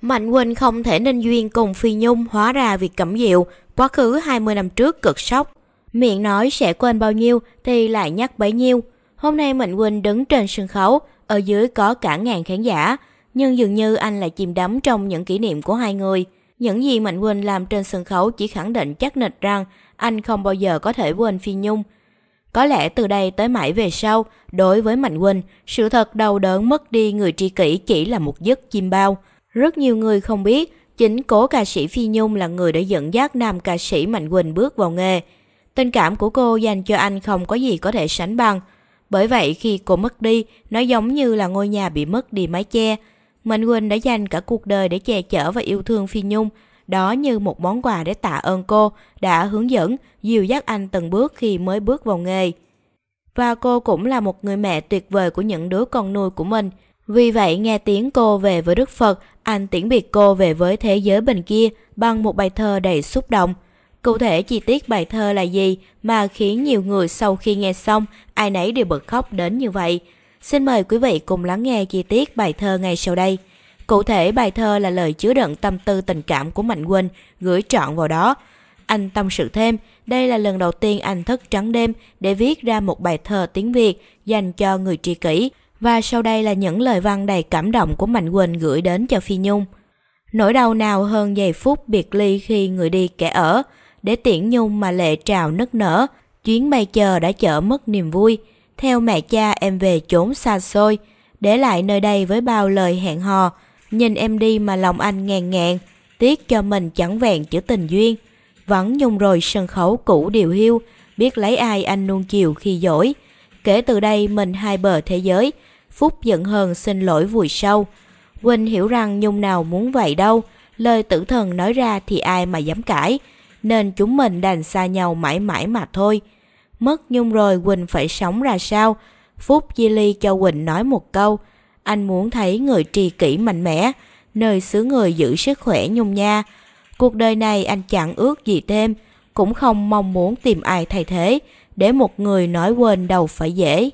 Mạnh Quỳnh không thể nên duyên cùng Phi Nhung hóa ra việc cẩm diệu, quá khứ 20 năm trước cực sốc. Miệng nói sẽ quên bao nhiêu thì lại nhắc bấy nhiêu. Hôm nay Mạnh Quỳnh đứng trên sân khấu, ở dưới có cả ngàn khán giả, nhưng dường như anh lại chìm đắm trong những kỷ niệm của hai người. Những gì Mạnh Quỳnh làm trên sân khấu chỉ khẳng định chắc nịch rằng anh không bao giờ có thể quên Phi Nhung. Có lẽ từ đây tới mãi về sau, đối với Mạnh Quỳnh, sự thật đau đớn mất đi người tri kỷ chỉ là một giấc chim bao – rất nhiều người không biết, chính cố ca sĩ Phi Nhung là người đã dẫn dắt nam ca sĩ Mạnh Quỳnh bước vào nghề. Tình cảm của cô dành cho anh không có gì có thể sánh bằng. Bởi vậy khi cô mất đi, nó giống như là ngôi nhà bị mất đi mái che. Mạnh Quỳnh đã dành cả cuộc đời để che chở và yêu thương Phi Nhung. Đó như một món quà để tạ ơn cô đã hướng dẫn, dìu dắt anh từng bước khi mới bước vào nghề. Và cô cũng là một người mẹ tuyệt vời của những đứa con nuôi của mình – vì vậy nghe tiếng cô về với Đức Phật, anh tiễn biệt cô về với thế giới bên kia bằng một bài thơ đầy xúc động. Cụ thể chi tiết bài thơ là gì mà khiến nhiều người sau khi nghe xong ai nấy đều bật khóc đến như vậy. Xin mời quý vị cùng lắng nghe chi tiết bài thơ ngay sau đây. Cụ thể bài thơ là lời chứa đựng tâm tư tình cảm của Mạnh Quỳnh gửi trọn vào đó. Anh tâm sự thêm, đây là lần đầu tiên anh thức trắng đêm để viết ra một bài thơ tiếng Việt dành cho người tri kỷ. Và sau đây là những lời văn đầy cảm động của Mạnh Quỳnh gửi đến cho Phi Nhung. Nỗi đau nào hơn giây phút biệt ly khi người đi kẻ ở, để tiễn Nhung mà lệ trào nức nở, chuyến bay chờ đã chở mất niềm vui. Theo mẹ cha em về chốn xa xôi, để lại nơi đây với bao lời hẹn hò, nhìn em đi mà lòng anh ngàn ngàn, tiếc cho mình chẳng vẹn chữ tình duyên. Vẫn Nhung rồi sân khấu cũ điều hiu, biết lấy ai anh nuông chiều khi dỗi, Kể từ đây mình hai bờ thế giới. Phúc giận hờn xin lỗi vùi sâu. Quỳnh hiểu rằng Nhung nào muốn vậy đâu. Lời tử thần nói ra thì ai mà dám cãi. Nên chúng mình đành xa nhau mãi mãi mà thôi. Mất Nhung rồi Quỳnh phải sống ra sao? Phúc Di Ly cho Quỳnh nói một câu. Anh muốn thấy người trì kỷ mạnh mẽ, nơi xứ người giữ sức khỏe Nhung nha. Cuộc đời này anh chẳng ước gì thêm, cũng không mong muốn tìm ai thay thế, để một người nói quên đâu phải dễ.